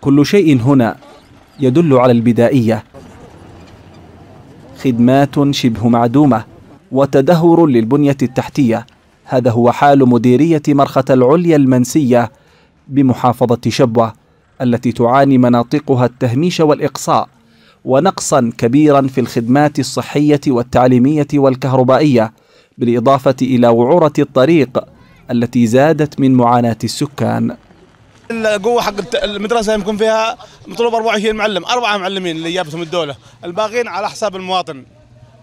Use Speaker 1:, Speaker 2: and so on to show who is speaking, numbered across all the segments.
Speaker 1: كل شيء هنا يدل على البدائية خدمات شبه معدومة وتدهور للبنية التحتية هذا هو حال مديرية مرخة العليا المنسية بمحافظة شبوة التي تعاني مناطقها التهميش والإقصاء ونقصا كبيرا في الخدمات الصحية والتعليمية والكهربائية بالإضافة إلى وعورة الطريق التي زادت من معاناة السكان
Speaker 2: القوه حق المدرسه يمكن فيها مطلوب 24 معلم اربعه معلمين اللي جابتهم الدوله الباقيين على حساب المواطن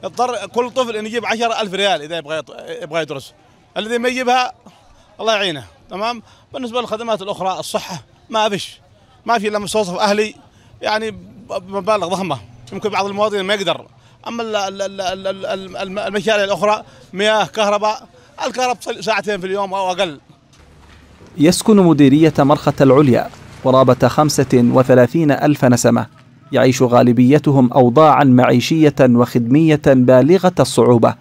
Speaker 2: يضطر كل طفل ان يجيب 10000 ريال اذا يبغى يبغى يدرس الذي ما يجيبها الله يعينه تمام بالنسبه للخدمات الاخرى الصحه ما فيش ما في الا مستوصف اهلي يعني بمبالغ ضخمه يمكن بعض المواطنين ما يقدر اما المشاريع الاخرى مياه كهرباء الكهرباء ساعتين في اليوم او اقل
Speaker 1: يسكن مديرية مرخة العليا قرابة 35 ألف نسمة يعيش غالبيتهم أوضاعا معيشية وخدمية بالغة الصعوبة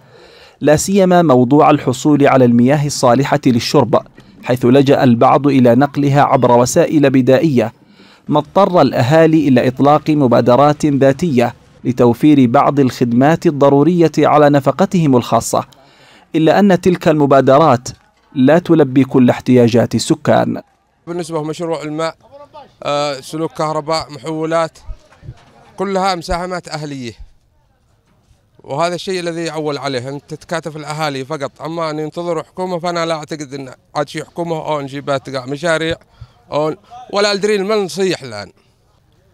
Speaker 1: لا سيما موضوع الحصول على المياه الصالحة للشرب حيث لجأ البعض إلى نقلها عبر وسائل بدائية ما اضطر الأهالي إلى إطلاق مبادرات ذاتية لتوفير بعض الخدمات الضرورية على نفقتهم الخاصة إلا أن تلك المبادرات لا تلبي كل احتياجات السكان
Speaker 3: بالنسبة لمشروع الماء آه، سلوك كهرباء محولات كلها مساهمات أهلية وهذا الشيء الذي يعول عليه أن تتكاتف الأهالي فقط أما أن ينتظروا حكومة فأنا لا أعتقد أن عاد شيء حكومة أو نجيبها مشاريع أو ولا أدري ما نصيح الآن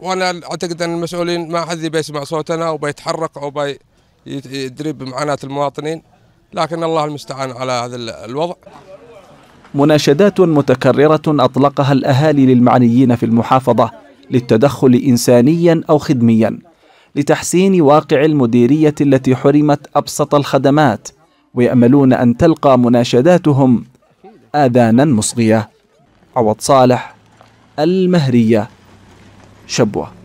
Speaker 3: وأنا أعتقد أن المسؤولين ما حد بيسمع صوتنا وبيتحرك أو بيدري بمعاناة المواطنين لكن الله المستعان على هذا الوضع
Speaker 1: مناشدات متكررة أطلقها الأهالي للمعنيين في المحافظة للتدخل إنسانيا أو خدميا لتحسين واقع المديرية التي حرمت أبسط الخدمات ويأملون أن تلقى مناشداتهم آذانا مصغية عوض صالح المهرية شبوه